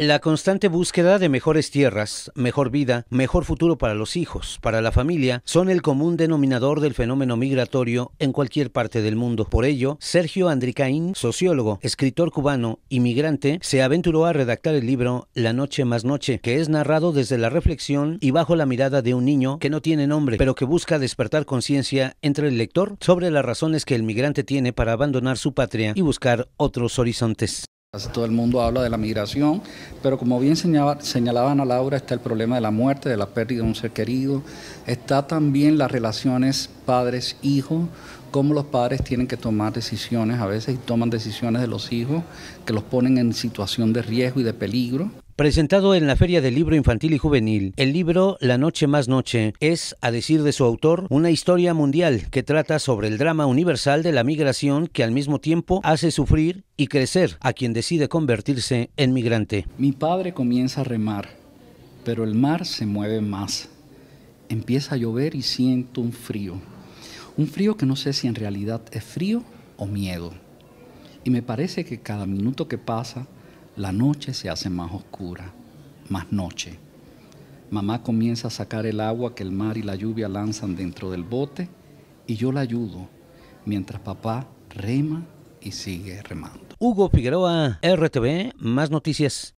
La constante búsqueda de mejores tierras, mejor vida, mejor futuro para los hijos, para la familia, son el común denominador del fenómeno migratorio en cualquier parte del mundo. Por ello, Sergio Andricaín, sociólogo, escritor cubano y migrante, se aventuró a redactar el libro La Noche más Noche, que es narrado desde la reflexión y bajo la mirada de un niño que no tiene nombre, pero que busca despertar conciencia entre el lector sobre las razones que el migrante tiene para abandonar su patria y buscar otros horizontes. Todo el mundo habla de la migración, pero como bien señalaba, señalaban a Laura, está el problema de la muerte, de la pérdida de un ser querido, está también las relaciones padres-hijos, cómo los padres tienen que tomar decisiones a veces y toman decisiones de los hijos que los ponen en situación de riesgo y de peligro. Presentado en la Feria del Libro Infantil y Juvenil, el libro La Noche Más Noche es, a decir de su autor, una historia mundial que trata sobre el drama universal de la migración que al mismo tiempo hace sufrir y crecer a quien decide convertirse en migrante. Mi padre comienza a remar, pero el mar se mueve más. Empieza a llover y siento un frío. Un frío que no sé si en realidad es frío o miedo. Y me parece que cada minuto que pasa la noche se hace más oscura, más noche. Mamá comienza a sacar el agua que el mar y la lluvia lanzan dentro del bote y yo la ayudo, mientras papá rema y sigue remando. Hugo Figueroa, RTV, más noticias.